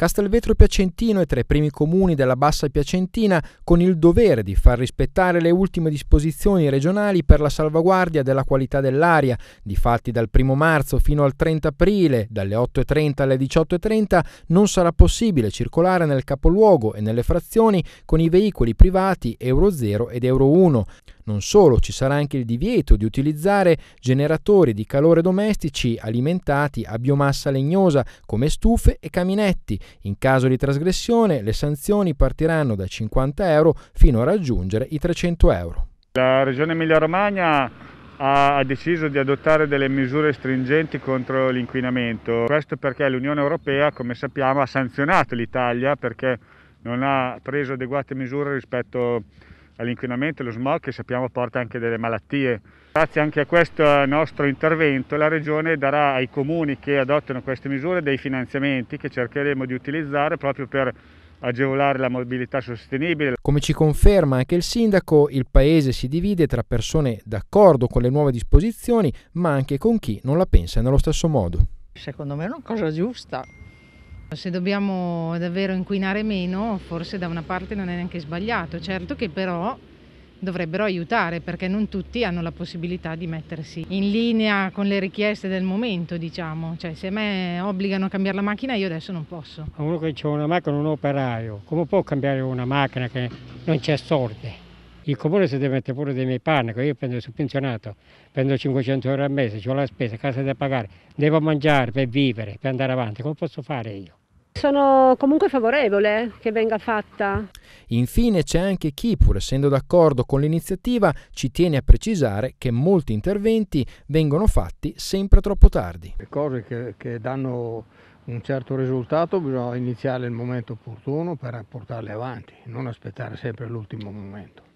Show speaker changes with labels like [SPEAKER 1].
[SPEAKER 1] Castelvetro Piacentino è tra i primi comuni della Bassa Piacentina con il dovere di far rispettare le ultime disposizioni regionali per la salvaguardia della qualità dell'aria. Difatti dal 1 marzo fino al 30 aprile, dalle 8.30 alle 18.30, non sarà possibile circolare nel capoluogo e nelle frazioni con i veicoli privati Euro 0 ed Euro 1. Non solo, ci sarà anche il divieto di utilizzare generatori di calore domestici alimentati a biomassa legnosa come stufe e caminetti. In caso di trasgressione le sanzioni partiranno da 50 euro fino a raggiungere i 300 euro.
[SPEAKER 2] La Regione Emilia-Romagna ha deciso di adottare delle misure stringenti contro l'inquinamento. Questo perché l'Unione Europea, come sappiamo, ha sanzionato l'Italia perché non ha preso adeguate misure rispetto all'inquinamento e allo smog che sappiamo porta anche delle malattie. Grazie anche a questo eh, nostro intervento la Regione darà ai comuni che adottano queste misure dei finanziamenti che cercheremo di utilizzare proprio per agevolare la mobilità sostenibile.
[SPEAKER 1] Come ci conferma anche il sindaco, il paese si divide tra persone d'accordo con le nuove disposizioni, ma anche con chi non la pensa nello stesso modo.
[SPEAKER 3] Secondo me è una cosa giusta, se dobbiamo davvero inquinare meno, forse da una parte non è neanche sbagliato, certo che però dovrebbero aiutare perché non tutti hanno la possibilità di mettersi in linea con le richieste del momento, diciamo. Cioè, se a me obbligano a cambiare la macchina, io adesso non posso.
[SPEAKER 4] A uno che ha una macchina, un operaio, come può cambiare una macchina che non c'è sorte? Il comune si deve mettere pure dei miei panni, io prendo il pensionato, prendo 500 euro al mese, ho la spesa, casa da pagare, devo mangiare per vivere, per andare avanti, come posso fare io?
[SPEAKER 3] Sono comunque favorevole che venga fatta.
[SPEAKER 1] Infine c'è anche chi, pur essendo d'accordo con l'iniziativa, ci tiene a precisare che molti interventi vengono fatti sempre troppo tardi. Le cose che, che danno un certo risultato bisogna iniziare il momento opportuno per portarle avanti, non aspettare sempre l'ultimo momento.